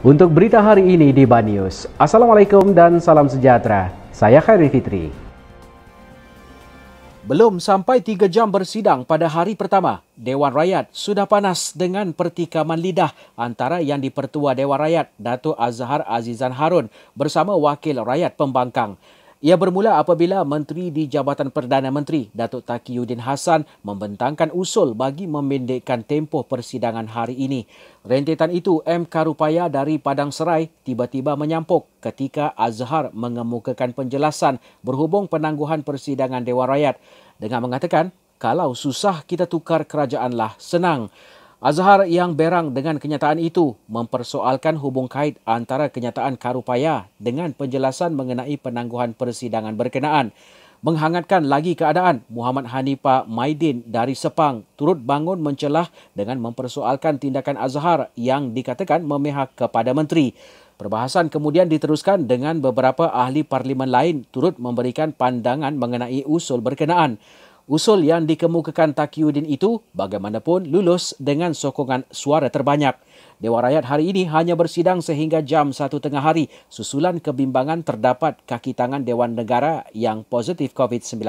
Untuk berita hari ini di Banyus, Assalamualaikum dan salam sejahtera. Saya Khairi Fitri. Belum sampai tiga jam bersidang pada hari pertama, Dewan Rakyat sudah panas dengan pertikaman lidah antara yang dipertua Dewan Rakyat, Datuk Azhar Azizan Harun bersama Wakil Rakyat Pembangkang. Ia bermula apabila Menteri di Jabatan Perdana Menteri, Datuk Taki Yudin Hassan membentangkan usul bagi memendekkan tempoh persidangan hari ini. Rentetan itu, M. Karupaya dari Padang Serai tiba-tiba menyampuk ketika Azhar mengemukakan penjelasan berhubung penangguhan persidangan Dewan Rakyat dengan mengatakan, kalau susah kita tukar kerajaanlah senang. Azhar yang berang dengan kenyataan itu mempersoalkan hubung kait antara kenyataan Karupaya dengan penjelasan mengenai penangguhan persidangan berkenaan. Menghangatkan lagi keadaan, Muhammad Hanipa Maidin dari Sepang turut bangun mencelah dengan mempersoalkan tindakan Azhar yang dikatakan memihak kepada menteri. Perbahasan kemudian diteruskan dengan beberapa ahli parlimen lain turut memberikan pandangan mengenai usul berkenaan. Usul yang dikemukakan Takiuddin itu bagaimanapun lulus dengan sokongan suara terbanyak. Dewan Rakyat hari ini hanya bersidang sehingga jam 1 tengah hari susulan kebimbangan terdapat kaki tangan Dewan Negara yang positif COVID-19.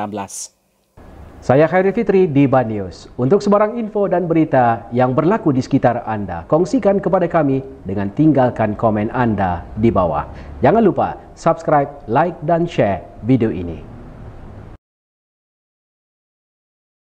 Saya Khairi Fitri di Ban News. Untuk sebarang info dan berita yang berlaku di sekitar anda, kongsikan kepada kami dengan tinggalkan komen anda di bawah. Jangan lupa subscribe, like dan share video ini.